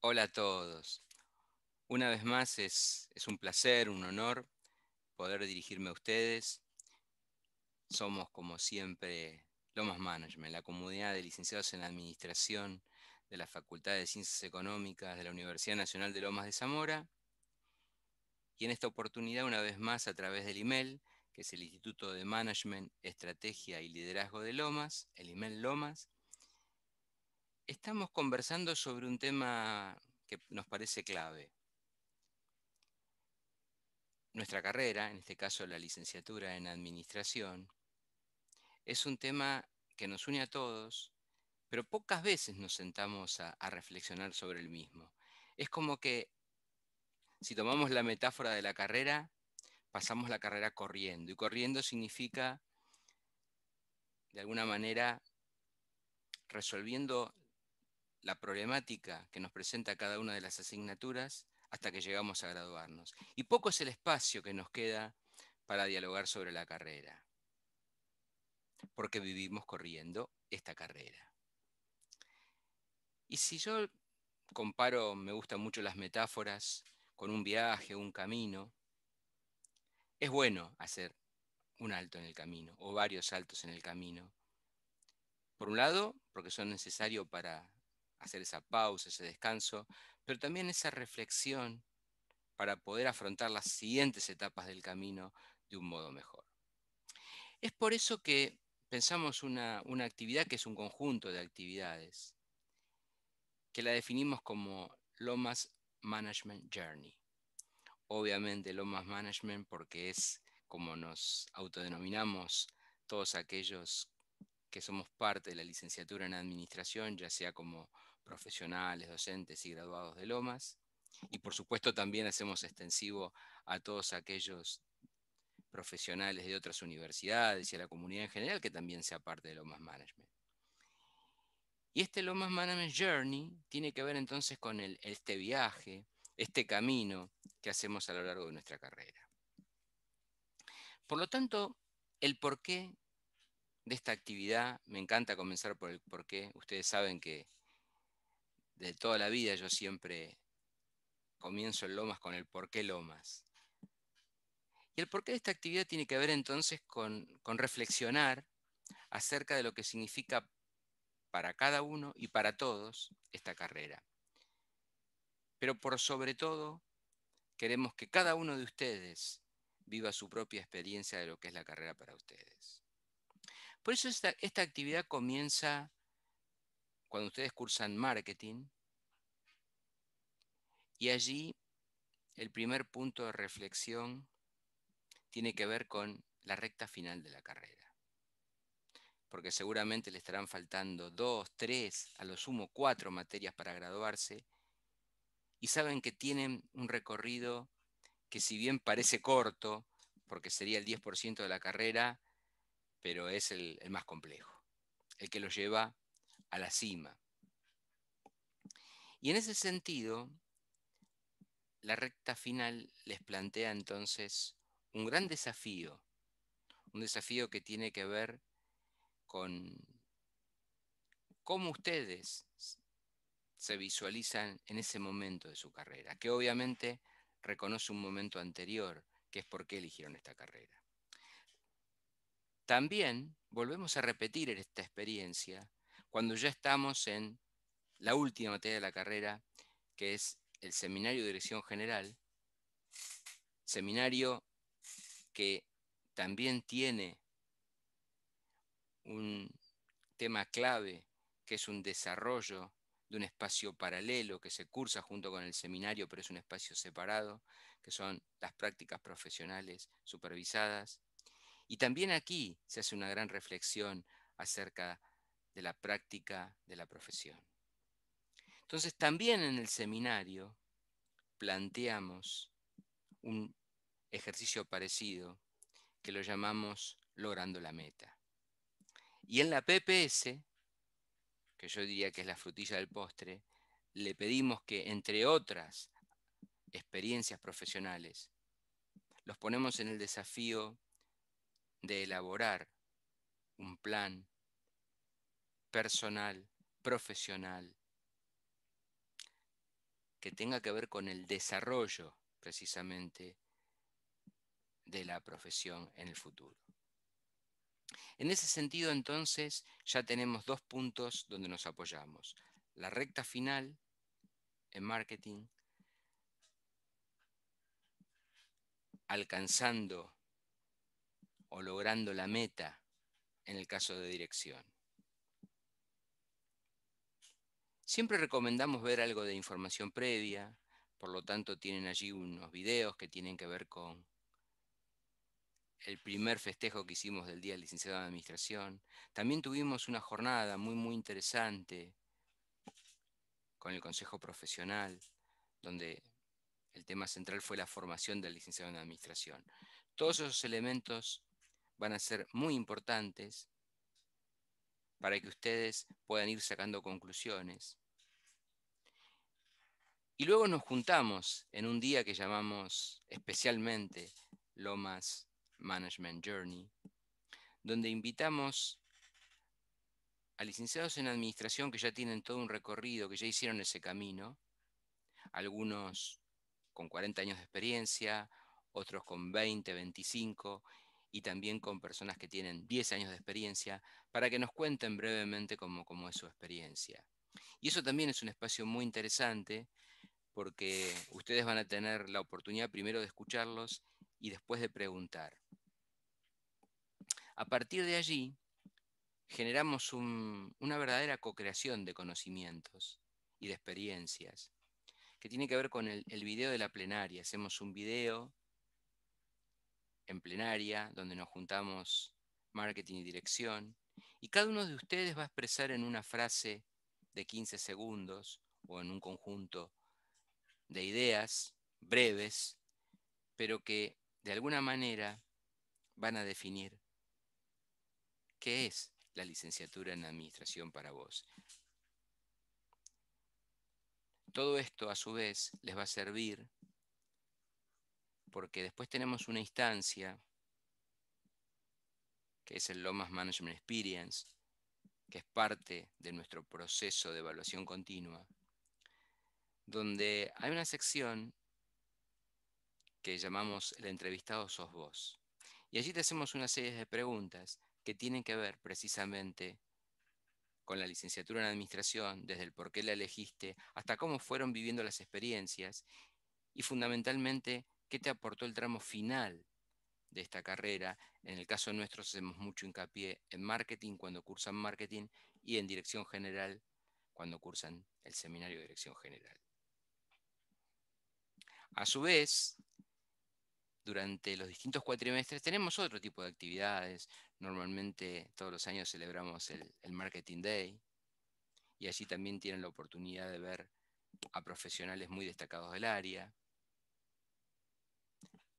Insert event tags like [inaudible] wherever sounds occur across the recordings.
Hola a todos. Una vez más es, un placer, un honor poder dirigirme a ustedes. Somos, como siempre, Lomas Management, la comunidad de licenciados en Administración de la Facultad de Ciencias Económicas de la Universidad Nacional de Lomas de Zamora. Y en esta oportunidad, una vez más, a través del IMEL, que es el Instituto de Management, Estrategia y Liderazgo de Lomas, el IMEL Lomas, Estamos conversando sobre un tema que nos parece clave. Nuestra carrera, en este caso la licenciatura en administración, es un tema que nos une a todos, pero pocas veces nos sentamos a, reflexionar sobre el mismo. Es como que, si tomamos la metáfora de la carrera, pasamos la carrera corriendo, y corriendo significa, de alguna manera, resolviendo la problemática que nos presenta cada una de las asignaturas hasta que llegamos a graduarnos. Y poco es el espacio que nos queda para dialogar sobre la carrera, porque vivimos corriendo esta carrera. Y si yo comparo, me gustan mucho las metáforas, con un viaje, un camino, es bueno hacer un alto en el camino o varios altos en el camino. Por un lado, porque son necesarios para hacer esa pausa, ese descanso, pero también esa reflexión para poder afrontar las siguientes etapas del camino de un modo mejor. Es por eso que pensamos una, actividad que es un conjunto de actividades, que la definimos como Lomas Management Journey. Obviamente Lomas Management porque es como nos autodenominamos todos aquellos que somos parte de la licenciatura en administración, ya sea como profesionales, docentes y graduados de Lomas. Y por supuesto también hacemos extensivo a todos aquellos profesionales de otras universidades y a la comunidad en general que también sea parte de Lomas Management. Y este Lomas Management Journey tiene que ver entonces con este viaje, este camino que hacemos a lo largo de nuestra carrera. Por lo tanto, el porqué de esta actividad, me encanta comenzar por el porqué, ustedes saben que de toda la vida yo siempre comienzo en Lomas con el por qué Lomas. Y el porqué de esta actividad tiene que ver entonces con, reflexionar acerca de lo que significa para cada uno y para todos esta carrera. Pero por sobre todo, queremos que cada uno de ustedes viva su propia experiencia de lo que es la carrera para ustedes. Por eso esta actividad comienza cuando ustedes cursan marketing, y allí el primer punto de reflexión tiene que ver con la recta final de la carrera. Porque seguramente le estarán faltando dos, tres, a lo sumo cuatro materias para graduarse. Y saben que tienen un recorrido que si bien parece corto, porque sería el 10% de la carrera, pero es el, más complejo, el que los lleva a la cima. Y en ese sentido, la recta final les plantea entonces un gran desafío, un desafío que tiene que ver con cómo ustedes se visualizan en ese momento de su carrera, que obviamente reconoce un momento anterior, que es por qué eligieron esta carrera. También volvemos a repetir en esta experiencia cuando ya estamos en la última materia de la carrera, que es el seminario de dirección general, seminario que también tiene un tema clave, que es un desarrollo de un espacio paralelo que se cursa junto con el seminario, pero es un espacio separado, que son las prácticas profesionales supervisadas. Y también aquí se hace una gran reflexión acerca de la práctica de la profesión. Entonces también en el seminario planteamos un ejercicio parecido que lo llamamos logrando la meta. Y en la PPS, que yo diría que es la frutilla del postre, le pedimos que, entre otras experiencias profesionales, los ponemos en el desafío de elaborar un plan personal, profesional, que tenga que ver con el desarrollo precisamente de la profesión en el futuro. En ese sentido, entonces, ya tenemos dos puntos donde nos apoyamos. La recta final en marketing, alcanzando o logrando la meta en el caso de dirección. Siempre recomendamos ver algo de información previa, por lo tanto tienen allí unos videos que tienen que ver con el primer festejo que hicimos del Día del Licenciado en Administración. También tuvimos una jornada muy, muy interesante con el Consejo Profesional, donde el tema central fue la formación del licenciado en Administración. Todos esos elementos van a ser muy importantes para que ustedes puedan ir sacando conclusiones y luego nos juntamos en un día que llamamos especialmente Lomas Management Journey, donde invitamos a licenciados en administración que ya tienen todo un recorrido, que ya hicieron ese camino, algunos con 40 años de experiencia, otros con 20, 25 y también con personas que tienen 10 años de experiencia, para que nos cuenten brevemente cómo, cómo es su experiencia. Y eso también es un espacio muy interesante porque ustedes van a tener la oportunidad primero de escucharlos y después de preguntar. A partir de allí, generamos una verdadera co-creación de conocimientos y de experiencias, que tiene que ver con el, el video de la plenaria. Hacemos un video en plenaria, donde nos juntamos marketing y dirección, y cada uno de ustedes va a expresar en una frase de 15 segundos o en un conjunto de ideas breves, pero que de alguna manera van a definir qué es la licenciatura en administración para vos. Todo esto a su vez les va a servir porque después tenemos una instancia que es el Lomas Management Experience, que es parte de nuestro proceso de evaluación continua, donde hay una sección que llamamos el entrevistado sos vos. Y allí te hacemos una serie de preguntas que tienen que ver precisamente con la licenciatura en administración, desde el por qué la elegiste, hasta cómo fueron viviendo las experiencias y fundamentalmente qué te aportó el tramo final de esta carrera. En el caso nuestro hacemos mucho hincapié en marketing cuando cursan marketing y en dirección general cuando cursan el seminario de dirección general. A su vez, durante los distintos cuatrimestres tenemos otro tipo de actividades. Normalmente todos los años celebramos el, Marketing Day y allí también tienen la oportunidad de ver a profesionales muy destacados del área.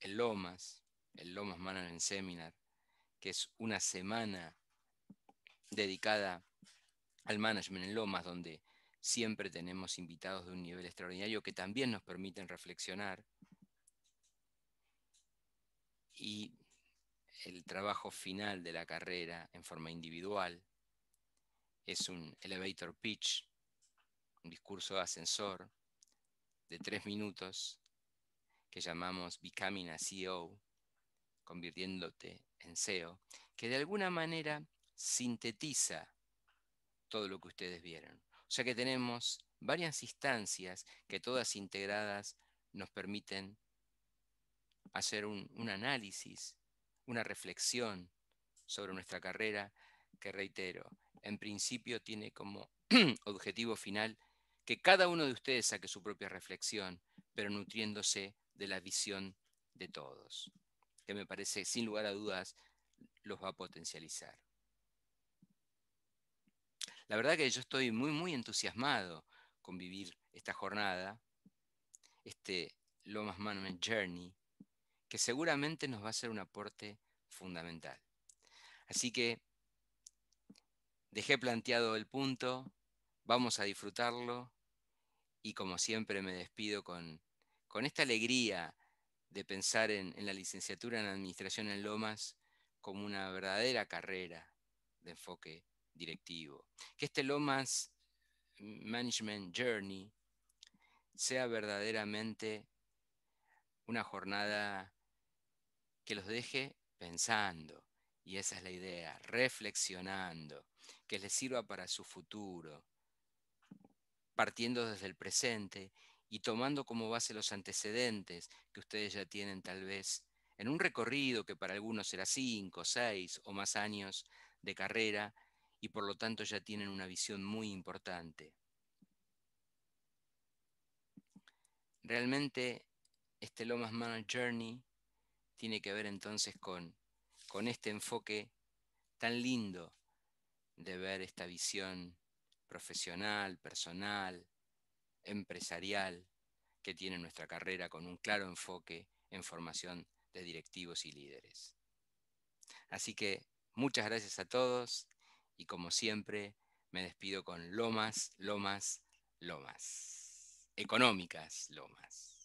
El Lomas, el Lomas Management Seminar, que es una semana dedicada al management en Lomas, donde siempre tenemos invitados de un nivel extraordinario que también nos permiten reflexionar. Y el trabajo final de la carrera en forma individual es un elevator pitch, un discurso ascensor de tres minutos que llamamos Becoming a CEO, convirtiéndote en CEO, que de alguna manera sintetiza todo lo que ustedes vieron. O sea que tenemos varias instancias que todas integradas nos permiten hacer un, análisis, una reflexión sobre nuestra carrera, que reitero, en principio tiene como [clears throat] objetivo final que cada uno de ustedes saque su propia reflexión, pero nutriéndose de la visión de todos, que me parece, sin lugar a dudas, los va a potencializar. La verdad que yo estoy muy, muy entusiasmado con vivir esta jornada, este Lomas Management Journey, que seguramente nos va a ser un aporte fundamental. Así que dejé planteado el punto, vamos a disfrutarlo y como siempre me despido con, con esta alegría de pensar en, en la licenciatura en Administración en Lomas como una verdadera carrera de enfoque directivo. Que este Lomas Management Journey sea verdaderamente una jornada que los deje pensando, y esa es la idea, reflexionando, que les sirva para su futuro, partiendo desde el presente y tomando como base los antecedentes que ustedes ya tienen tal vez en un recorrido que para algunos será cinco, seis o más años de carrera, y por lo tanto ya tienen una visión muy importante. Realmente este Lomas Manor Journey tiene que ver entonces con, con este enfoque tan lindo de ver esta visión profesional, personal, empresarial que tiene nuestra carrera con un claro enfoque en formación de directivos y líderes. Así que muchas gracias a todos y como siempre, me despido con lomas, lomas, lomas. Económicas lomas.